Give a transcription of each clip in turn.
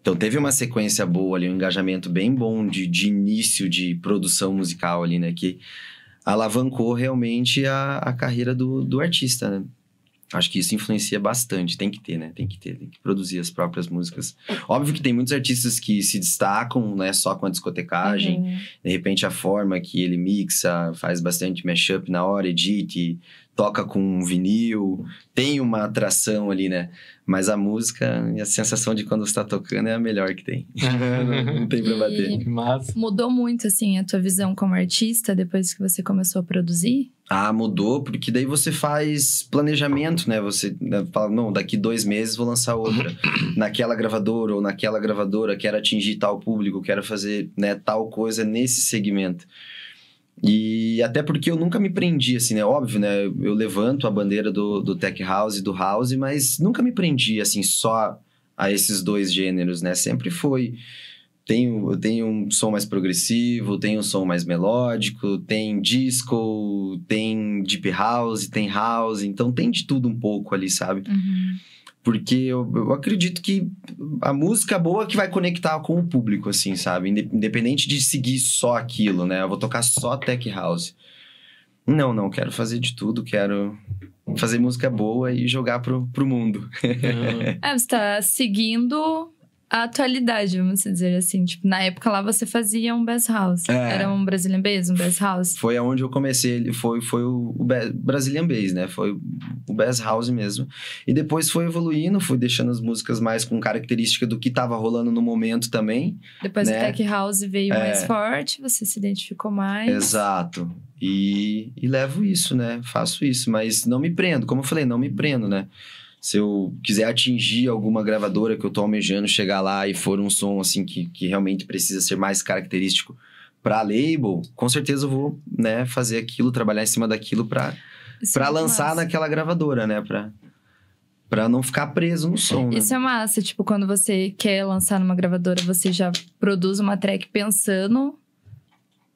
Então teve uma sequência boa ali, um engajamento bem bom de, de início de produção musical ali, né? Que alavancou realmente a, a carreira do, do artista, né? Acho que isso influencia bastante, tem que ter, né? Tem que ter, tem que produzir as próprias músicas. Óbvio que tem muitos artistas que se destacam, né, só com a discotecagem. Uhum. De repente a forma que ele mixa, faz bastante mashup na hora, edite, toca com vinil, tem uma atração ali, né? Mas a música e a sensação de quando você está tocando é a melhor que tem. não, não tem pra bater. Mas... Mudou muito, assim, a tua visão como artista depois que você começou a produzir? Ah, mudou, porque daí você faz planejamento, né? Você né, fala, não, daqui dois meses vou lançar outra. naquela gravadora ou naquela gravadora, quero atingir tal público, quero fazer né, tal coisa nesse segmento. E até porque eu nunca me prendi, assim, né? Óbvio, né? Eu levanto a bandeira do, do tech house e do house, mas nunca me prendi, assim, só a esses dois gêneros, né? Sempre foi... Tenho, eu tenho um som mais progressivo, tem um som mais melódico, tem disco, tem deep house, tem house, então tem de tudo um pouco ali, sabe? Uhum. Porque eu, eu acredito que a música boa é que vai conectar com o público, assim, sabe? Independente de seguir só aquilo, né? Eu vou tocar só tech house. Não, não, quero fazer de tudo, quero fazer música boa e jogar pro, pro mundo. Uhum. é, você tá seguindo a atualidade, vamos dizer assim. Tipo, na época lá você fazia um best House. É. Era um Brazilian Bass, um best House. Foi aonde eu comecei, foi, foi o, o Brazilian Bass, né? Foi o best House mesmo. E depois foi evoluindo, fui deixando as músicas mais com característica do que tava rolando no momento também. Depois né? o Tech House veio é. mais forte, você se identificou mais. Exato. E, e levo isso, né? Faço isso, mas não me prendo. Como eu falei, não me prendo, né? se eu quiser atingir alguma gravadora que eu tô almejando chegar lá e for um som assim que, que realmente precisa ser mais característico para label, com certeza eu vou, né, fazer aquilo, trabalhar em cima daquilo para para é lançar massa. naquela gravadora, né, para para não ficar preso no som. Né. Isso é massa, tipo, quando você quer lançar numa gravadora, você já produz uma track pensando,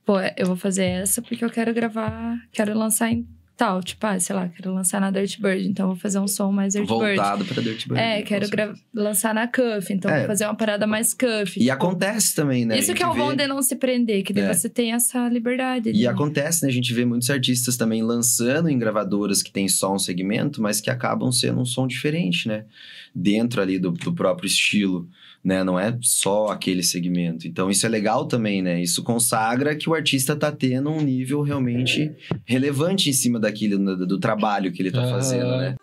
pô, eu vou fazer essa porque eu quero gravar, quero lançar em tal. Tipo, ah, sei lá, quero lançar na Dirtbird, então vou fazer um som mais Dirtbird. Voltado Bird. pra Dirtbird. É, quero lançar na Cuff, então é. vou fazer uma parada mais Cuff. E tipo, acontece também, né? Isso que é o bom de não se prender, que é. você tem essa liberdade. E né? acontece, né? A gente vê muitos artistas também lançando em gravadoras que tem só um segmento, mas que acabam sendo um som diferente, né? dentro ali do, do próprio estilo, né? Não é só aquele segmento. Então isso é legal também, né? Isso consagra que o artista tá tendo um nível realmente relevante em cima daquilo, né? do, do trabalho que ele tá fazendo, né?